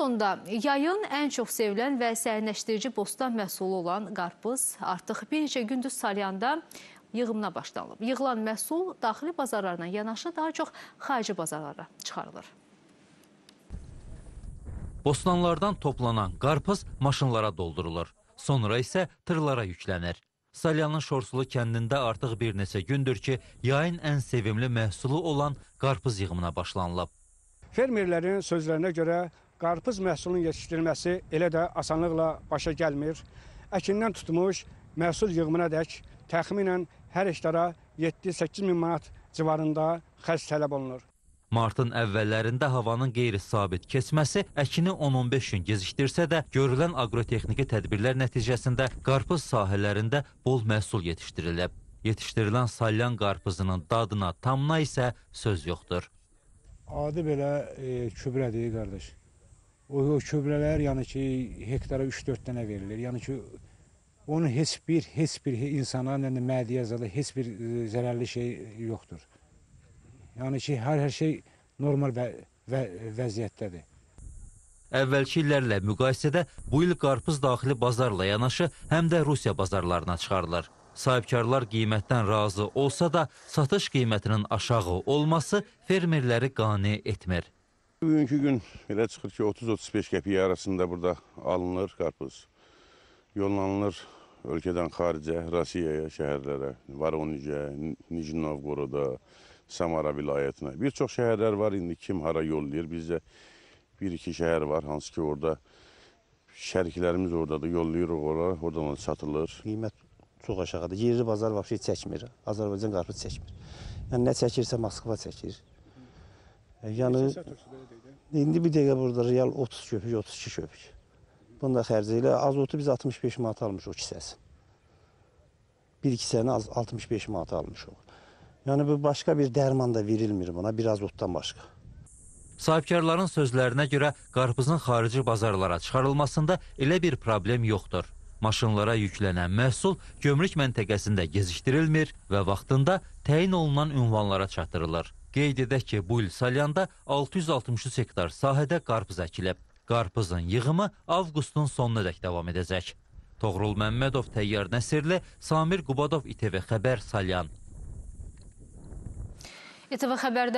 Sonda yayın ən çox sevilən və sərinləşdirici bostan məhsulu olan qarpız artıq bir neçə gündür Salyanda yığımına başlanılıb. Yığılan məhsul daxili bazarlarla yanaşı daha çox xarici bazarlara çıxarılır. Bostanlardan toplanan qarpız maşınlara doldurulur. Sonra isə tırlara yüklənir. Salyanın Şorsulu kəndində artıq bir neçə gündür ki, yayın ən sevimli məhsulu olan qarpız yığımına başlanılıb. Fermerlərin sözlərinə görə qarpız məhsulunun yetişdirilməsi elə də asanlıqla başa gəlmir. Əkindən tutmuş məhsul yığımına dək təxminən hər hektara 7-8 min manat civarında xərc tələb olunur. Martın əvvəllərində havanın qeyri-sabit keçməsi əkini 10-15 gün gecikdirsə də, görülən aqrotexniki tədbirlər nəticəsində qarpız sahələrində bol məhsul yetişdirilib. Yetişdirilən salyan qarpızının dadına, tamına isə söz yoxdur. Adı belə e, kübrədir, qardaş. O, o kövrələr yəni ki, hektara 3-4 dənə verilir. Yəni ki, onun heç bir, heç bir insana, yəni mədiyə zədə heç bir e, zərərli şey yoxdur. Yəni ki, hər hər şey normal və, və vəziyyətdədir. Əvvəlki illərlə müqayisədə bu il qarpız daxili bazarla yanaşı həm də Rusiya bazarlarına çıxarılır. Sahibkarlar qiymətdən razı olsa da, satış qiymətinin aşağı olması fermerləri qane etmir. Bugünkü gün elə çıxır ki, 30-35 qəpiyə arasında burada alınır qarpız. Yollanılır ölkədən xaricə, Rusiyaya, şəhərlərə, Varonicə, Nijni Novqoroda, Samara vilayətinə. Bir çox şəhərlər var indi kim hara yollayır. Bizdə bir-iki şəhər var hansı ki, orada şəriklərimiz oradadır, yollayırıq ora, oradan satılır. Qiymət çox aşağıdır. Yerli bazar vəbşi çəkmir. Azərbaycan qarpız çəkmir. Yəni nə çəkirsə Moskva çəkir. Yəni hə? indi bir dəqiqə burada real 30 köpük, 32 köpük. Bunda xərci ilə azotu biz 65 manat almışıq o kisəsi. Bir kisəni 65 manat almışıq. Yəni bu başqa bir dərman da verilmir buna, bir azotdan başqa. Sahibkarların sözlərinə görə qarpızın xarici bazarlara çıxarılmasında elə bir problem yoxdur. Maşınlara yüklənən məhsul gömrük məntəqəsində gecikdirilmir və vaxtında təyin olunan ünvanlara çatdırılır. Qeyd edək ki, bu il Salyanda 663 hektar sahədə qarpız əkilib. Qarpızın yığımı avqustun sonunadək davam edəcək. Toğrul Məmmədov, Təyyar Nəsirli, Samir Qubadov, İTV Xəbər, Salyan. İTV Xəbərdə